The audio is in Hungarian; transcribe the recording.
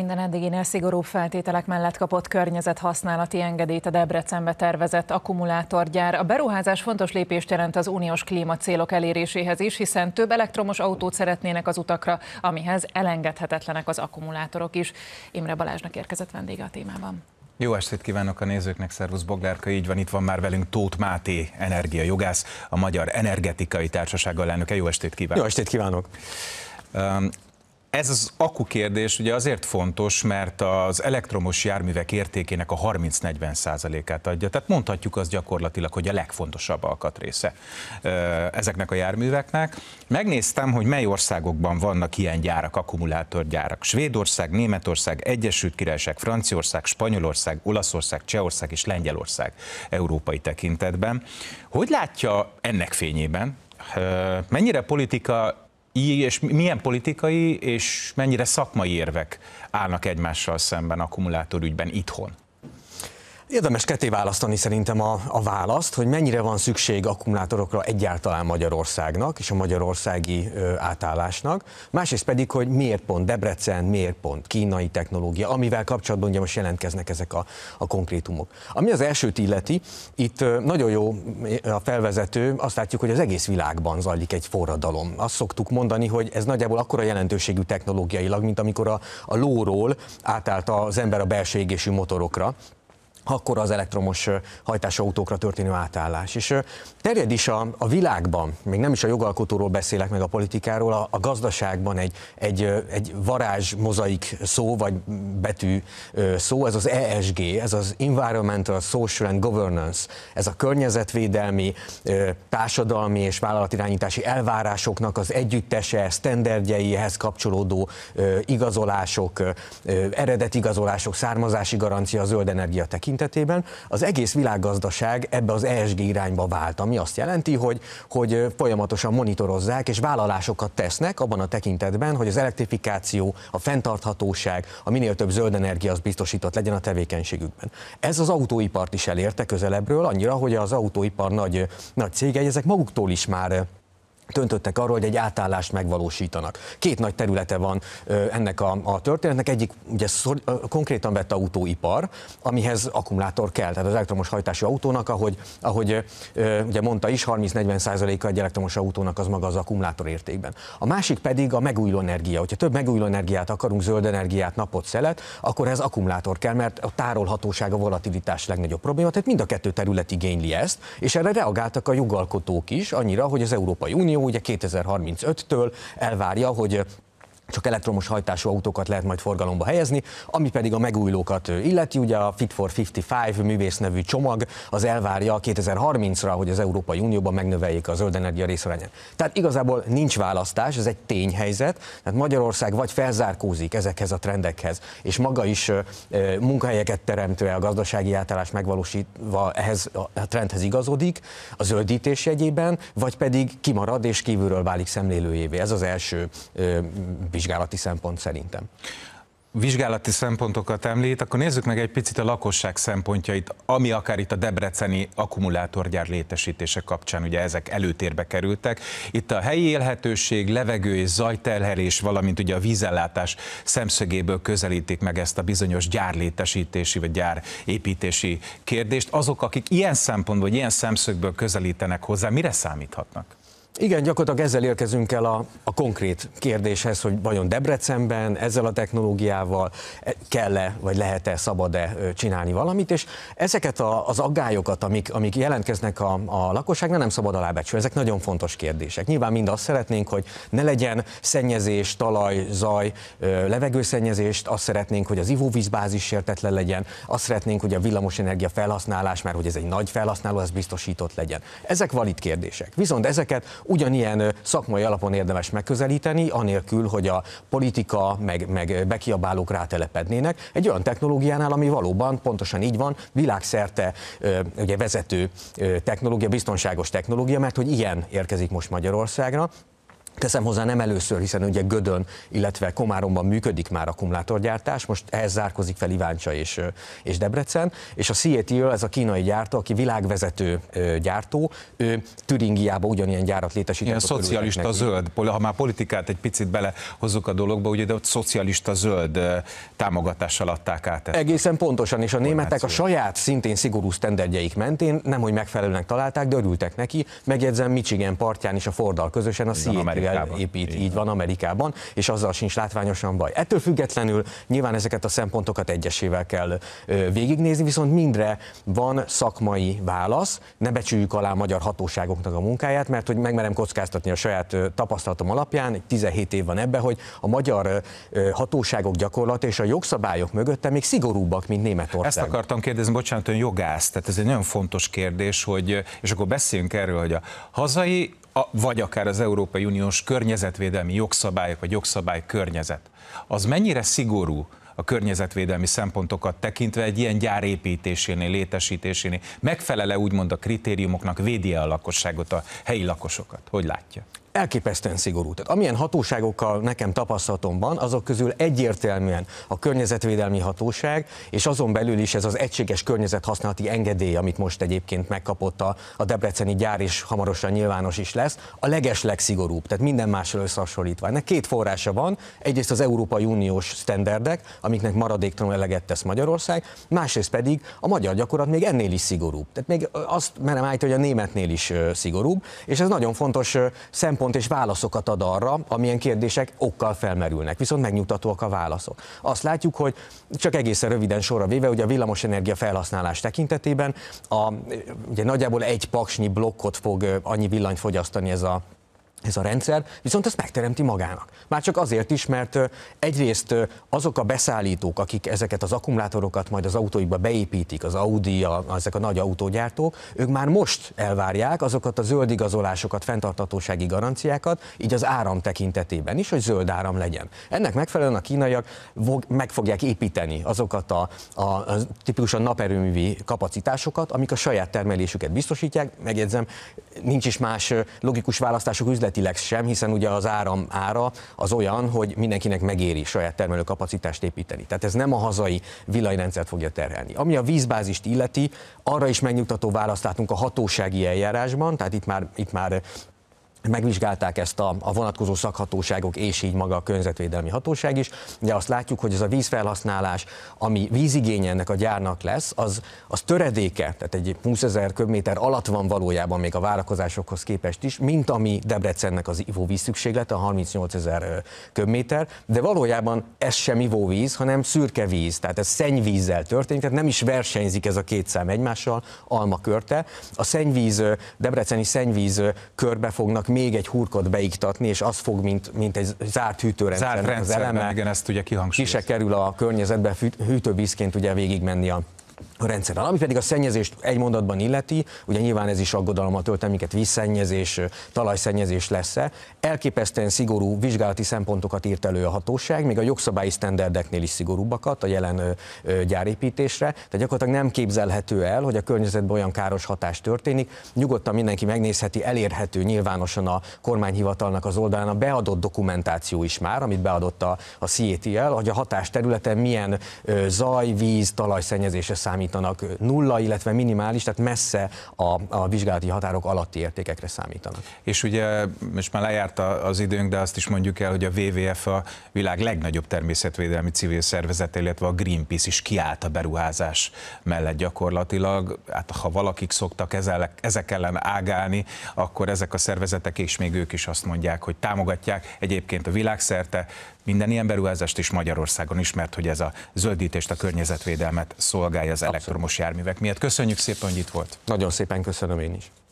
Minden eddiginél szigorúbb feltételek mellett kapott környezethasználati engedélyt a Debrecenbe tervezett akkumulátorgyár. A beruházás fontos lépést jelent az uniós klímacélok eléréséhez is, hiszen több elektromos autót szeretnének az utakra, amihez elengedhetetlenek az akkumulátorok is. Imre Balázsnak érkezett vendége a témában. Jó estét kívánok a nézőknek, szervusz Boglárka, így van, itt van már velünk Tóth Máté, energiajogász, a Magyar Energetikai Társaság alelnöke. Jó estét kívánok! Jó estét kívánok! Ez az akku kérdés ugye azért fontos, mert az elektromos járművek értékének a 30-40 százalékát adja. Tehát mondhatjuk az gyakorlatilag, hogy a legfontosabb alkatrésze ezeknek a járműveknek. Megnéztem, hogy mely országokban vannak ilyen gyárak, akkumulátorgyárak. Svédország, Németország, Egyesült Királyság, Franciaország, Spanyolország, Olaszország, Csehország és Lengyelország európai tekintetben. Hogy látja ennek fényében, mennyire politika és milyen politikai és mennyire szakmai érvek állnak egymással szemben akkumulátorügyben itthon? Érdemes ketté választani szerintem a, a választ, hogy mennyire van szükség akkumulátorokra egyáltalán Magyarországnak és a magyarországi ö, átállásnak, másrészt pedig, hogy miért pont Debrecen, miért pont kínai technológia, amivel kapcsolatban ugye most jelentkeznek ezek a, a konkrétumok. Ami az elsőt illeti, itt ö, nagyon jó a felvezető, azt látjuk, hogy az egész világban zajlik egy forradalom. Azt szoktuk mondani, hogy ez nagyjából akkora jelentőségű technológiailag, mint amikor a, a lóról átállt az ember a belső égésű motorokra akkor az elektromos hajtású autókra történő átállás. És terjed is a, a világban, még nem is a jogalkotóról beszélek, meg a politikáról, a, a gazdaságban egy, egy, egy varázs mozaik szó, vagy betű szó, ez az ESG, ez az Environmental, Social and Governance, ez a környezetvédelmi, társadalmi és vállalatirányítási elvárásoknak az együttese, sztenderdjei, ehhez kapcsolódó igazolások, eredetigazolások, származási garancia, zöld energia tekintetében, tekintetében az egész világgazdaság ebbe az ESG irányba vált, ami azt jelenti, hogy, hogy folyamatosan monitorozzák és vállalásokat tesznek abban a tekintetben, hogy az elektrifikáció, a fenntarthatóság, a minél több zöld energia az biztosított legyen a tevékenységükben. Ez az autóipart is elérte közelebbről, annyira, hogy az autóipar nagy, nagy cégei, ezek maguktól is már döntöttek arról, hogy egy átállást megvalósítanak. Két nagy területe van ennek a, a történetnek. Egyik ugye szor, konkrétan vett autóipar, amihez akkumulátor kell. Tehát az elektromos hajtású autónak, ahogy, ahogy ugye mondta is, 30-40%-a egy elektromos autónak az maga az akkumulátor értékben. A másik pedig a megújuló energia. Hogyha több megújuló energiát akarunk, zöld energiát, napot, szelet, akkor ez akkumulátor kell, mert a tárolhatóság, a volatilitás legnagyobb probléma. Tehát mind a kettő terület igényli ezt, és erre reagáltak a jogalkotók is annyira, hogy az Európai Unió Unió ugye 2035-től elvárja, hogy csak elektromos hajtású autókat lehet majd forgalomba helyezni, ami pedig a megújulókat illeti. Ugye a Fit for 55 művész nevű csomag az elvárja 2030-ra, hogy az Európai Unióban megnöveljék a zöld energia részarányát. Tehát igazából nincs választás, ez egy tényhelyzet, tehát Magyarország vagy felzárkózik ezekhez a trendekhez, és maga is munkahelyeket teremtve a gazdasági átállás megvalósítva ehhez a trendhez igazodik, a zöldítés jegyében, vagy pedig kimarad és kívülről válik szemlélőjévé. Ez az első vizsgálati szempont szerintem vizsgálati szempontokat említ, akkor nézzük meg egy picit a lakosság szempontjait, ami akár itt a debreceni akkumulátorgyár létesítése kapcsán, ugye ezek előtérbe kerültek. Itt a helyi élhetőség, levegő és zajterhelés, valamint ugye a vízellátás szemszögéből közelítik meg ezt a bizonyos gyár létesítési vagy gyár építési kérdést. Azok, akik ilyen szempontból, vagy ilyen szemszögből közelítenek hozzá, mire számíthatnak? Igen, gyakorlatilag ezzel érkezünk el a, a konkrét kérdéshez, hogy vajon Debrecenben ezzel a technológiával e, kell-e, vagy lehet-e, szabad-e csinálni valamit, és ezeket a, az aggályokat, amik, amik jelentkeznek a, a lakosságnál, nem szabad alábecsülni, ezek nagyon fontos kérdések. Nyilván mind azt szeretnénk, hogy ne legyen szennyezés, talaj, zaj, levegőszennyezést, azt szeretnénk, hogy az ivóvízbázis sértetlen legyen, azt szeretnénk, hogy a villamosenergia felhasználás, mert hogy ez egy nagy felhasználó, ez biztosított legyen. Ezek valid kérdések. Viszont ezeket ugyanilyen szakmai alapon érdemes megközelíteni, anélkül, hogy a politika meg, meg bekiabálók rátelepednének. Egy olyan technológiánál, ami valóban pontosan így van, világszerte ugye vezető technológia, biztonságos technológia, mert hogy ilyen érkezik most Magyarországra, Teszem hozzá nem először, hiszen ugye Gödön, illetve Komáromban működik már akkumulátorgyártás, most ehhez zárkozik fel Iváncsa és, és Debrecen, és a CETL, ez a kínai gyártó, aki világvezető gyártó, ő Türingiába ugyanilyen gyárat létesített. Ilyen szocialista neki. zöld, ha már politikát egy picit belehozzuk a dologba, ugye de ott szocialista zöld támogatással adták át. Ezt Egészen pontosan, és a németek a saját szintén szigorú sztenderdjeik mentén nem, hogy megfelelőnek találták, de örültek neki. Megjegyzem Michigan partján is a Fordal közösen a CETL Amerikában. épít, így, így van, Amerikában, és azzal sincs látványosan baj. Ettől függetlenül nyilván ezeket a szempontokat egyesével kell végignézni, viszont mindre van szakmai válasz, ne becsüljük alá a magyar hatóságoknak a munkáját, mert hogy megmerem kockáztatni a saját tapasztalatom alapján, 17 év van ebbe, hogy a magyar hatóságok gyakorlata és a jogszabályok mögötte még szigorúbbak, mint Németország. Ezt akartam kérdezni, bocsánat, ön jogász, tehát ez egy nagyon fontos kérdés, hogy, és akkor beszéljünk erről, hogy a hazai a, vagy akár az Európai Uniós környezetvédelmi jogszabályok, vagy jogszabály környezet, az mennyire szigorú a környezetvédelmi szempontokat tekintve egy ilyen gyár építésénél, létesítésénél? Megfelele úgymond a kritériumoknak, védi -e a lakosságot, a helyi lakosokat? Hogy látja? elképesztően szigorú. Tehát amilyen hatóságokkal nekem tapasztalatom van, azok közül egyértelműen a környezetvédelmi hatóság, és azon belül is ez az egységes környezethasználati engedély, amit most egyébként megkapott a, a debreceni gyár, és hamarosan nyilvános is lesz, a legeslegszigorúbb, tehát minden másról összehasonlítva. Ennek két forrása van, egyrészt az Európai Uniós standardek, amiknek maradéktalanul eleget tesz Magyarország, másrészt pedig a magyar gyakorlat még ennél is szigorúbb. Tehát még azt merem állítani, hogy a németnél is szigorúbb, és ez nagyon fontos szempont szempont és válaszokat ad arra, amilyen kérdések okkal felmerülnek, viszont megnyugtatóak a válaszok. Azt látjuk, hogy csak egészen röviden sorra véve, hogy a villamosenergia felhasználás tekintetében a, ugye nagyjából egy paksnyi blokkot fog annyi villanyt fogyasztani ez a ez a rendszer, viszont ezt megteremti magának. Már csak azért is, mert egyrészt azok a beszállítók, akik ezeket az akkumulátorokat majd az autóikba beépítik, az Audi, a, ezek a nagy autógyártók, ők már most elvárják azokat a zöld igazolásokat, fenntartatósági garanciákat, így az áram tekintetében is, hogy zöld áram legyen. Ennek megfelelően a kínaiak meg fogják építeni azokat a, a, a tipikusan naperőművi kapacitásokat, amik a saját termelésüket biztosítják. Megjegyzem, nincs is más logikus választásuk üzlet üzletileg sem, hiszen ugye az áram ára az olyan, hogy mindenkinek megéri saját termelőkapacitást építeni. Tehát ez nem a hazai villanyrendszert fogja terhelni. Ami a vízbázist illeti, arra is megnyugtató választ látunk a hatósági eljárásban, tehát itt már, itt már megvizsgálták ezt a, a vonatkozó szakhatóságok, és így maga a környezetvédelmi hatóság is, de azt látjuk, hogy ez a vízfelhasználás, ami vízigénye ennek a gyárnak lesz, az, az töredéke, tehát egy 20 ezer köbméter alatt van valójában még a várakozásokhoz képest is, mint ami Debrecennek az ivóvíz szükséglete, a 38 ezer köbméter, de valójában ez sem ivóvíz, hanem szürke víz, tehát ez szennyvízzel történik, tehát nem is versenyzik ez a két szám egymással, alma körte. A szennyvíz, debreceni szennyvíz körbe fognak még egy hurkot beiktatni, és az fog, mint, mint egy zárt hűtőrendszer. Zárt az eleme, igen, ezt ugye kihangsúlyozni. Ki se kerül a környezetbe hűtővízként ugye végigmenni a rendszerrel. Ami pedig a szennyezést egy mondatban illeti, ugye nyilván ez is aggodalommal tölt minket, vízszennyezés, talajszennyezés lesz-e. Elképesztően szigorú vizsgálati szempontokat írt elő a hatóság, még a jogszabályi sztenderdeknél is szigorúbbakat a jelen gyárépítésre, tehát gyakorlatilag nem képzelhető el, hogy a környezetben olyan káros hatás történik. Nyugodtan mindenki megnézheti, elérhető nyilvánosan a kormányhivatalnak az oldalán a beadott dokumentáció is már, amit beadott a, a CETL, hogy a hatás területen milyen ö, zaj, víz, talajszennyezése számít számítanak nulla, illetve minimális, tehát messze a, a vizsgálati határok alatti értékekre számítanak. És ugye most már lejárt az időnk, de azt is mondjuk el, hogy a WWF a világ legnagyobb természetvédelmi civil szervezet, illetve a Greenpeace is kiállt a beruházás mellett gyakorlatilag. Hát ha valakik szoktak ezek ellen ágálni, akkor ezek a szervezetek és még ők is azt mondják, hogy támogatják egyébként a világszerte minden ilyen beruházást is Magyarországon is, mert hogy ez a zöldítést, a környezetvédelmet szolgálja az Abszolút. elektromos járművek miatt. Köszönjük szépen, hogy itt volt. Nagyon szépen köszönöm én is.